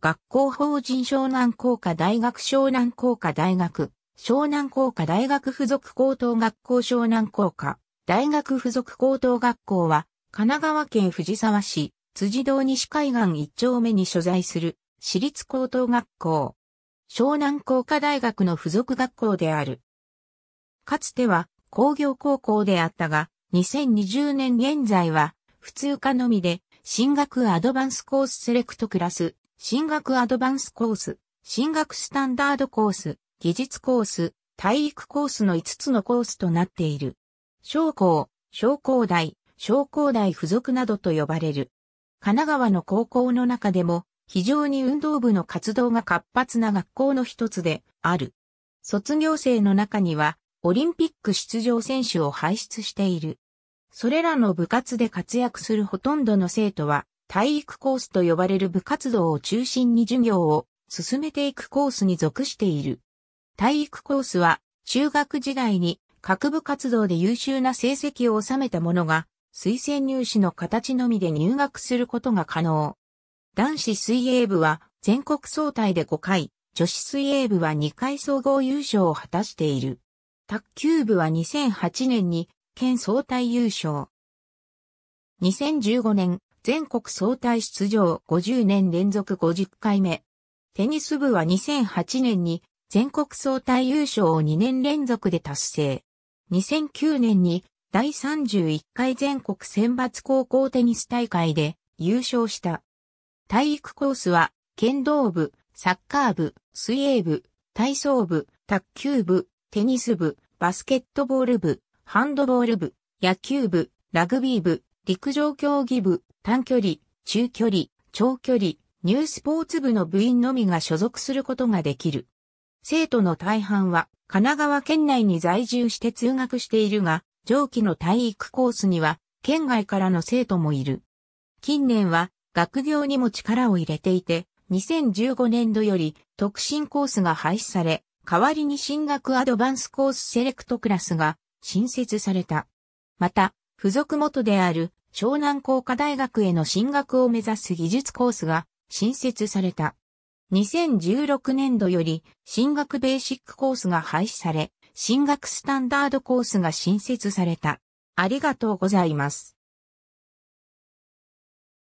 学校法人湘南工科大学湘南工科大学、湘南工科大学附属高等学校湘南工科、大学附属高等学校は、神奈川県藤沢市、辻堂西海岸一丁目に所在する、私立高等学校。湘南工科大学の附属学校である。かつては工業高校であったが、2020年現在は普通科のみで進学アドバンスコースセレクトクラス進学アドバンスコース、進学スタンダードコース、技術コース、体育コースの5つのコースとなっている。商工、商工大、商工大付属などと呼ばれる。神奈川の高校の中でも、非常に運動部の活動が活発な学校の一つである。卒業生の中には、オリンピック出場選手を輩出している。それらの部活で活躍するほとんどの生徒は、体育コースと呼ばれる部活動を中心に授業を進めていくコースに属している。体育コースは中学時代に各部活動で優秀な成績を収めた者が推薦入試の形のみで入学することが可能。男子水泳部は全国総体で5回、女子水泳部は2回総合優勝を果たしている。卓球部は2008年に県総体優勝。2015年全国総体出場50年連続50回目。テニス部は2008年に全国総体優勝を2年連続で達成。2009年に第31回全国選抜高校テニス大会で優勝した。体育コースは剣道部、サッカー部、水泳部、体操部、卓球部、テニス部、バスケットボール部、ハンドボール部、野球部、ラグビー部、陸上競技部、短距離、中距離、長距離、ニュースポーツ部の部員のみが所属することができる。生徒の大半は神奈川県内に在住して通学しているが、上記の体育コースには県外からの生徒もいる。近年は学業にも力を入れていて、2015年度より特進コースが廃止され、代わりに進学アドバンスコースセレクトクラスが新設された。また、付属元である湘南工科大学への進学を目指す技術コースが新設された。2016年度より進学ベーシックコースが廃止され、進学スタンダードコースが新設された。ありがとうございます。